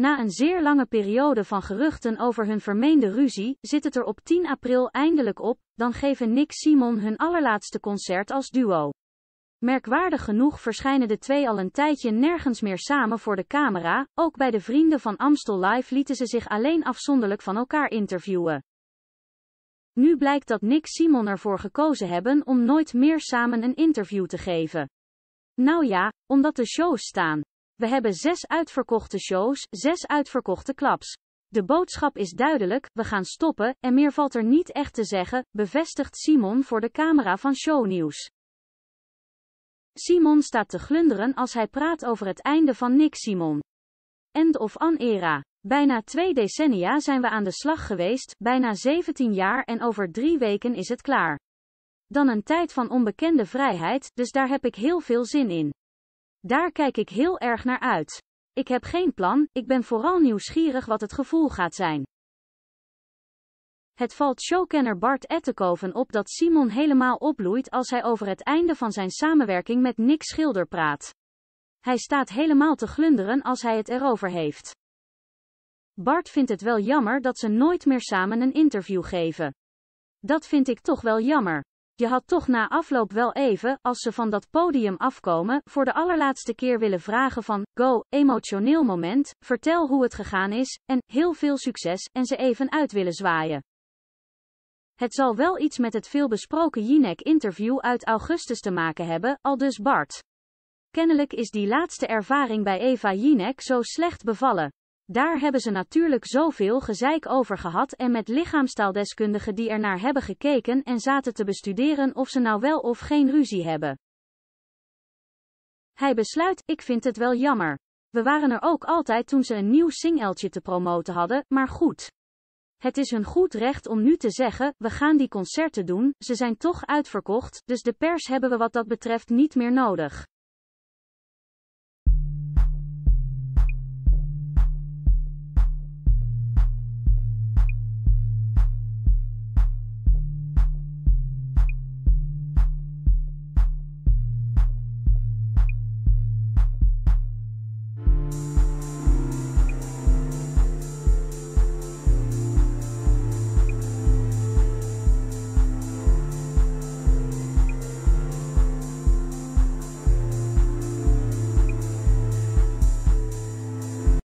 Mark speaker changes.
Speaker 1: Na een zeer lange periode van geruchten over hun vermeende ruzie, zit het er op 10 april eindelijk op, dan geven Nick Simon hun allerlaatste concert als duo. Merkwaardig genoeg verschijnen de twee al een tijdje nergens meer samen voor de camera, ook bij de vrienden van Amstel Live lieten ze zich alleen afzonderlijk van elkaar interviewen. Nu blijkt dat Nick Simon ervoor gekozen hebben om nooit meer samen een interview te geven. Nou ja, omdat de shows staan. We hebben zes uitverkochte shows, zes uitverkochte klaps. De boodschap is duidelijk, we gaan stoppen, en meer valt er niet echt te zeggen, bevestigt Simon voor de camera van Shownieuws. Simon staat te glunderen als hij praat over het einde van Nick Simon. End of an era. Bijna twee decennia zijn we aan de slag geweest, bijna 17 jaar en over drie weken is het klaar. Dan een tijd van onbekende vrijheid, dus daar heb ik heel veel zin in. Daar kijk ik heel erg naar uit. Ik heb geen plan, ik ben vooral nieuwsgierig wat het gevoel gaat zijn. Het valt showkenner Bart Ettekoven op dat Simon helemaal opbloeit als hij over het einde van zijn samenwerking met Nick Schilder praat. Hij staat helemaal te glunderen als hij het erover heeft. Bart vindt het wel jammer dat ze nooit meer samen een interview geven. Dat vind ik toch wel jammer. Je had toch na afloop wel even, als ze van dat podium afkomen, voor de allerlaatste keer willen vragen van, go, emotioneel moment, vertel hoe het gegaan is, en, heel veel succes, en ze even uit willen zwaaien. Het zal wel iets met het veelbesproken Jinek-interview uit augustus te maken hebben, al dus Bart. Kennelijk is die laatste ervaring bij Eva Jinek zo slecht bevallen. Daar hebben ze natuurlijk zoveel gezeik over gehad en met lichaamstaaldeskundigen die er naar hebben gekeken en zaten te bestuderen of ze nou wel of geen ruzie hebben. Hij besluit, ik vind het wel jammer. We waren er ook altijd toen ze een nieuw singeltje te promoten hadden, maar goed. Het is hun goed recht om nu te zeggen, we gaan die concerten doen, ze zijn toch uitverkocht, dus de pers hebben we wat dat betreft niet meer nodig.